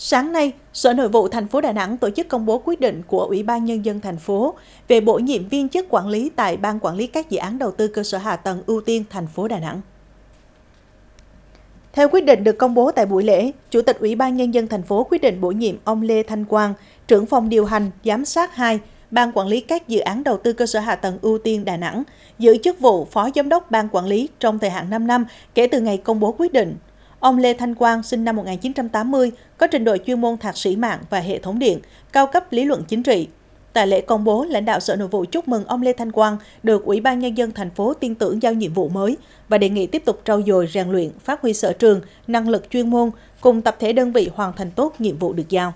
Sáng nay, Sở Nội vụ thành phố Đà Nẵng tổ chức công bố quyết định của Ủy ban nhân dân thành phố về bổ nhiệm viên chức quản lý tại Ban quản lý các dự án đầu tư cơ sở hạ tầng ưu tiên thành phố Đà Nẵng. Theo quyết định được công bố tại buổi lễ, Chủ tịch Ủy ban nhân dân thành phố quyết định bổ nhiệm ông Lê Thanh Quang, trưởng phòng điều hành giám sát 2, Ban quản lý các dự án đầu tư cơ sở hạ tầng ưu tiên Đà Nẵng, giữ chức vụ Phó Giám đốc Ban quản lý trong thời hạn 5 năm kể từ ngày công bố quyết định. Ông Lê Thanh Quang, sinh năm 1980, có trình độ chuyên môn thạc sĩ mạng và hệ thống điện, cao cấp lý luận chính trị. Tại lễ công bố, lãnh đạo Sở Nội vụ chúc mừng ông Lê Thanh Quang được Ủy ban Nhân dân thành phố tin tưởng giao nhiệm vụ mới và đề nghị tiếp tục trau dồi rèn luyện, phát huy sở trường, năng lực chuyên môn, cùng tập thể đơn vị hoàn thành tốt nhiệm vụ được giao.